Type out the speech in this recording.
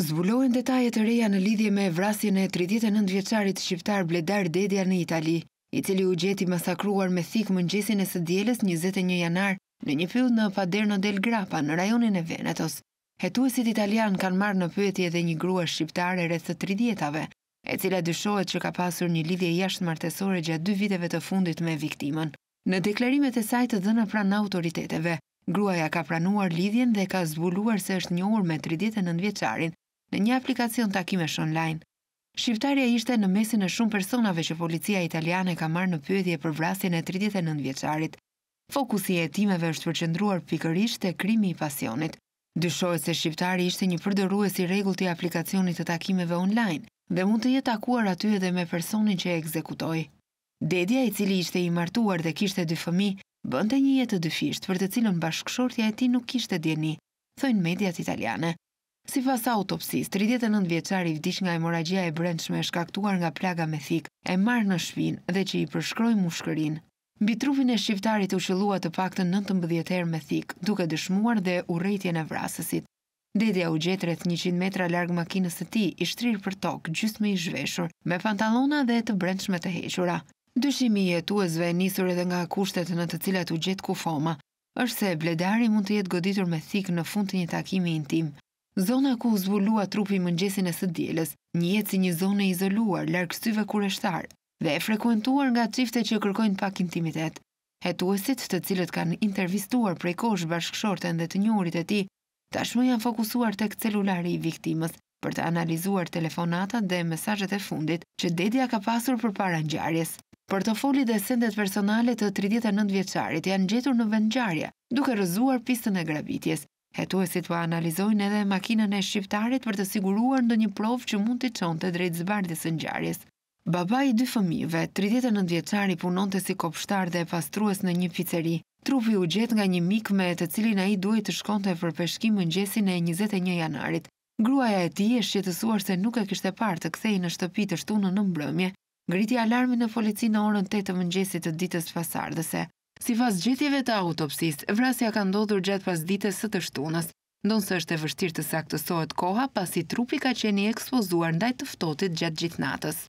Zbulohen detajet e reja në lidhje me vrasjen e 39-vjeqarit shqiptar Bledar Dedja në Itali, i cili u gjeti masakruar me thikë mëngjesin e së djeles 21 janar në një fyllë në Paderno del Grappa në rajonin e Venetos. Hetuesit italian kanë marrë në pyetje edhe një grua shqiptare rreth të 30-ave, e cila dyshohet që ka pasur një lidhje jashtë martesore gjatë dy viteve të fundit me viktimën. Në deklarimet e saj të dhëna pranë autoriteteve, gruaja ka pranuar lidhjen dhe ka zbuluar se është një urë me 39 vjeqarin, në një aplikacion takimesh online. Shqiptarja ishte në mesin e shumë personave që policia italiane ka marrë në pyetje për vrasjen e 39 vjeçarit. Fokusi i hetimeve është përqendruar pikërisht te krimi i pasionit. Dyshohet se shqiptari ishte një përdorues i rregullt i aplikacionit të takimeve online dhe mund të jetë takuar aty edhe me personin që e ekzekutoi. Dedja, i cili ishte i martuar dhe kishte dy fëmijë, bënte një jetë dyfisht për të cilën bashkëshortja e tij nuk kishte dieni, thonë mediat italiane. Si pas autopsis, 39 vjeçari vdish nga emoragia e brendshme e shkaktuar nga plaga me thik, e marrë në shpin dhe që i përshkroj mushkërin. Bitrufin e shqiftarit u shëllua të pak të nëntë mbëdjetër me thik, duke dëshmuar dhe u rejtje në vrasësit. Dedja u gjetërët 100 metra largë makinës të ti, i shtrirë për tokë, gjysë me i zhveshur, me pantalona dhe të brendshme të hequra. Dushimi e tu e zve nisur edhe nga kushtet në të cilat u gjetë kufoma, është se bledari mund të jetë goditur me thikë në fund të një takimi intim, Zona ku zbulua trupi i mëngjesin e së dielës, një si një zonë e izoluar, larg syve kureshtar, dhe e frekuentuar nga çiftet që kërkojnë pak intimitet. Hetuesit, të cilët kanë intervistuar prej kohësh bashkëshorten dhe të njohurit e tij, tashmë janë fokusuar tek celulari i viktimës për të analizuar telefonatat dhe mesazhet e fundit që Dedja ka pasur përpara ngjarjes. Portofoli dhe sendet personale të 39 vjeçarit janë gjetur në vend duke rëzuar pistën e grabitjes. Hetu e si të analizojnë edhe makinën e shqiptarit për të siguruar ndë një provë që mund të qonë të drejtë zbardhës në gjarjes. Baba i dy fëmive, 39 vjeçari punon të si kopshtar dhe pastrues në një pizzeri. Trupi u gjetë nga një mik me të cilin a i duhet të shkonte për peshkim në gjesin e 21 janarit. Gruaja e ti e shqetësuar se nuk e kishtë e partë të kthej në shtëpi të shtunë në mbrëmje. Griti alarmi në policinë në orën 8 të mëngjesit të ditës pasardhëse. Si pas gjithjeve të autopsist, vrasja ka ndodhur gjatë pas dite së të shtunës, ndonë së është e vështirë të saktësohet koha pasi trupi ka qeni ekspozuar ndaj tëftotit gjatë gjithnatës.